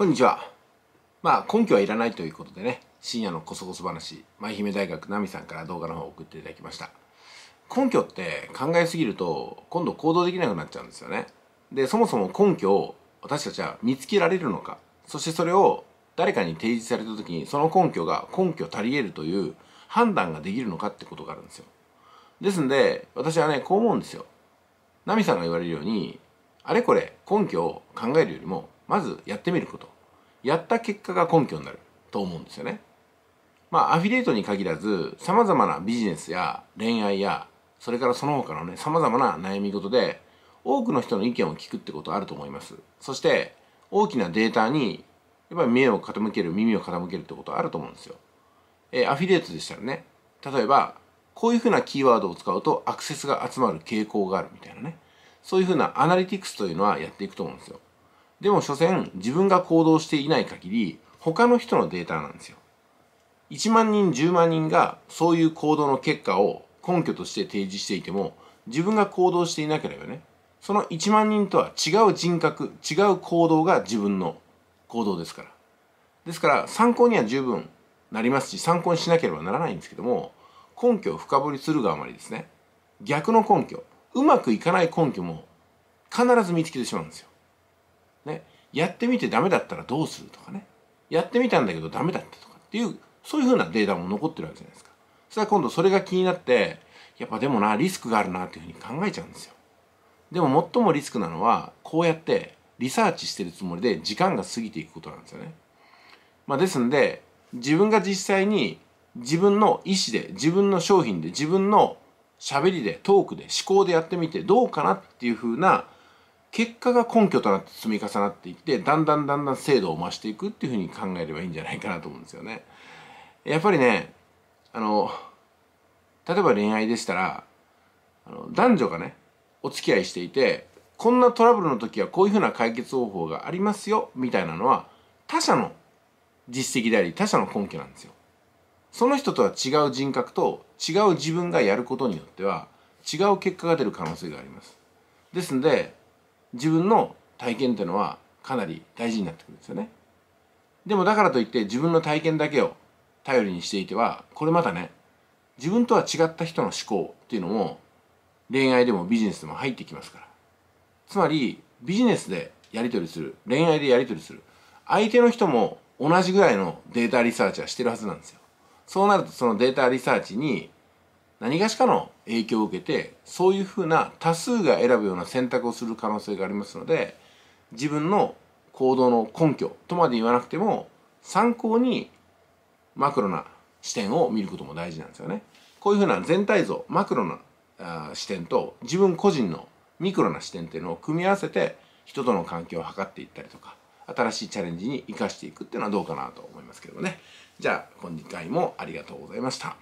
こんにちは。まあ、根拠はいらないということでね、深夜のコソコソ話、舞姫大学奈美さんから動画の方を送っていただきました。根拠って考えすぎると、今度行動できなくなっちゃうんですよね。で、そもそも根拠を私たちは見つけられるのか、そしてそれを誰かに提示された時に、その根拠が根拠足り得るという判断ができるのかってことがあるんですよ。ですんで、私はね、こう思うんですよ。奈美さんが言われるように、あれこれ根拠を考えるよりもまずやってみることやった結果が根拠になると思うんですよねまあアフィリエイトに限らずさまざまなビジネスや恋愛やそれからその他のねさまざまな悩み事で多くの人の意見を聞くってことあると思いますそして大きなデータにやっぱり目を傾ける耳を傾けるってことあると思うんですよえアフィリエイトでしたらね例えばこういうふうなキーワードを使うとアクセスが集まる傾向があるみたいなねそういうふうなアナリティクスというのはやっていくと思うんですよでも所詮自分が行動していない限り他の人のデータなんですよ。1万人10万人がそういう行動の結果を根拠として提示していても自分が行動していなければねその1万人とは違う人格違う行動が自分の行動ですからですから参考には十分なりますし参考にしなければならないんですけども根拠を深掘りするがあまりですね逆の根拠うまくいかない根拠も必ず見つけてしまうんですよね、やってみてダメだったらどうするとかねやってみたんだけどダメだったとかっていうそういうふうなデータも残ってるわけじゃないですかそたら今度それが気になってやっぱでもなリスクがあるなっていうふうに考えちゃうんですよでも最もリスクなのはこうやってリサーチしてるつもりで時間が過ぎていくことなんですよね、まあ、ですんで自分が実際に自分の意思で自分の商品で自分の喋りでトークで思考でやってみてどうかなっていうふうな結果が根拠となって積み重なっていってだんだんだんだん精度を増していくっていうふうに考えればいいんじゃないかなと思うんですよね。やっぱりねあの例えば恋愛でしたらあの男女がねお付き合いしていてこんなトラブルの時はこういうふうな解決方法がありますよみたいなのは他者の実績であり他者の根拠なんですよ。その人とは違う人格と違う自分がやることによっては違う結果が出る可能性があります。ですので自分の体験っていうのはかなり大事になってくるんですよね。でもだからといって自分の体験だけを頼りにしていてはこれまたね自分とは違った人の思考っていうのも恋愛でもビジネスでも入ってきますからつまりビジネスでやり取りする恋愛でやり取りする相手の人も同じぐらいのデータリサーチはしてるはずなんですよそうなるとそのデータリサーチに何がしかの影響を受けてそういうふうな多数が選ぶような選択をする可能性がありますので自分の行動の根拠とまで言わなくても参考にマクロな視点を見ることも大事なんですよね。こういうふうな全体像マクロな視点と自分個人のミクロな視点っていうのを組み合わせて人との関係を図っていったりとか新しいチャレンジに生かしていくっていうのはどうかなと思いますけどもね。じゃあ今回もありがとうございました。